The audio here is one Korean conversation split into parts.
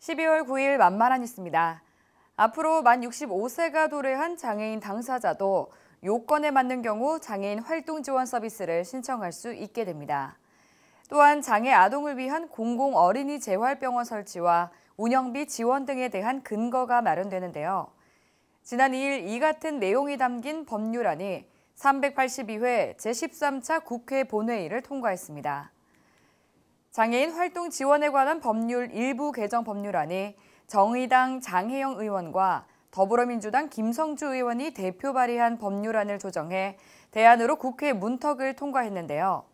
12월 9일 만만한 뉴스입니다. 앞으로 만 65세가 도래한 장애인 당사자도 요건에 맞는 경우 장애인 활동 지원 서비스를 신청할 수 있게 됩니다. 또한 장애 아동을 위한 공공 어린이 재활병원 설치와 운영비 지원 등에 대한 근거가 마련되는데요. 지난 2일 이 같은 내용이 담긴 법률안이 382회 제13차 국회 본회의를 통과했습니다. 장애인 활동 지원에 관한 법률 일부 개정 법률안이 정의당 장혜영 의원과 더불어민주당 김성주 의원이 대표 발의한 법률안을 조정해 대안으로 국회 문턱을 통과했는데요.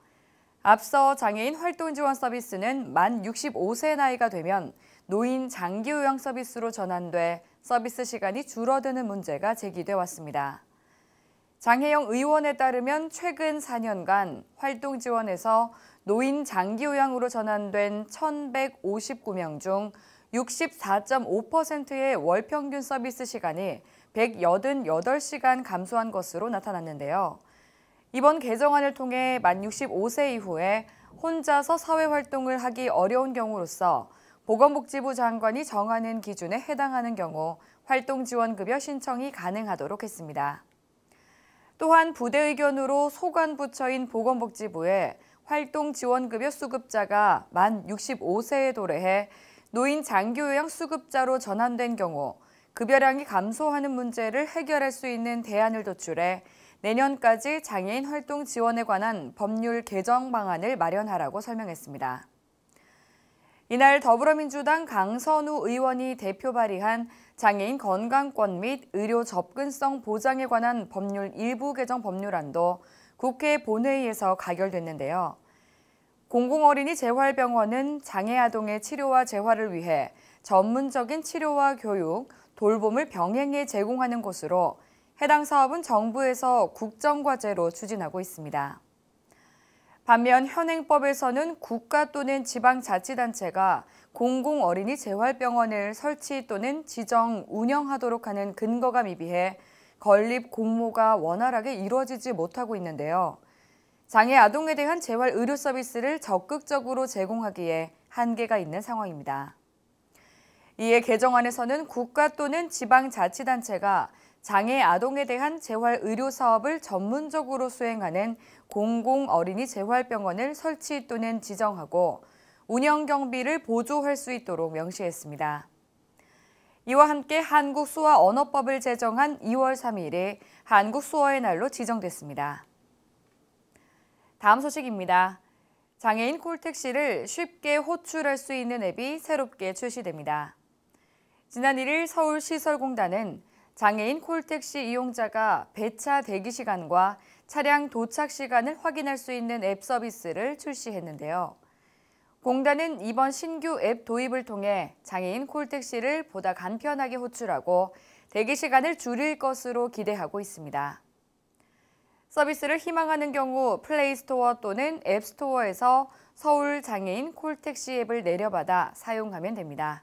앞서 장애인 활동 지원 서비스는 만 65세 나이가 되면 노인 장기 요양 서비스로 전환돼 서비스 시간이 줄어드는 문제가 제기돼 왔습니다. 장혜영 의원에 따르면 최근 4년간 활동 지원에서 노인 장기 요양으로 전환된 1,159명 중 64.5%의 월 평균 서비스 시간이 188시간 감소한 것으로 나타났는데요. 이번 개정안을 통해 만 65세 이후에 혼자서 사회활동을 하기 어려운 경우로서 보건복지부 장관이 정하는 기준에 해당하는 경우 활동지원급여 신청이 가능하도록 했습니다. 또한 부대 의견으로 소관부처인 보건복지부에 활동지원급여 수급자가 만 65세에 도래해 노인 장기요양 수급자로 전환된 경우 급여량이 감소하는 문제를 해결할 수 있는 대안을 도출해 내년까지 장애인 활동 지원에 관한 법률 개정 방안을 마련하라고 설명했습니다. 이날 더불어민주당 강선우 의원이 대표 발의한 장애인 건강권 및 의료 접근성 보장에 관한 법률 일부 개정 법률안도 국회 본회의에서 가결됐는데요. 공공어린이 재활병원은 장애 아동의 치료와 재활을 위해 전문적인 치료와 교육, 돌봄을 병행해 제공하는 곳으로 해당 사업은 정부에서 국정과제로 추진하고 있습니다. 반면 현행법에서는 국가 또는 지방자치단체가 공공어린이 재활병원을 설치 또는 지정, 운영하도록 하는 근거가 미비해 건립 공모가 원활하게 이루어지지 못하고 있는데요. 장애 아동에 대한 재활 의료 서비스를 적극적으로 제공하기에 한계가 있는 상황입니다. 이에 개정안에서는 국가 또는 지방자치단체가 장애 아동에 대한 재활 의료 사업을 전문적으로 수행하는 공공 어린이 재활병원을 설치 또는 지정하고 운영 경비를 보조할 수 있도록 명시했습니다. 이와 함께 한국수화 언어법을 제정한 2월 3일이 한국수어의 날로 지정됐습니다. 다음 소식입니다. 장애인 콜택시를 쉽게 호출할 수 있는 앱이 새롭게 출시됩니다. 지난 1일 서울시설공단은 장애인 콜택시 이용자가 배차 대기 시간과 차량 도착 시간을 확인할 수 있는 앱 서비스를 출시했는데요. 공단은 이번 신규 앱 도입을 통해 장애인 콜택시를 보다 간편하게 호출하고 대기 시간을 줄일 것으로 기대하고 있습니다. 서비스를 희망하는 경우 플레이스토어 또는 앱스토어에서 서울 장애인 콜택시 앱을 내려받아 사용하면 됩니다.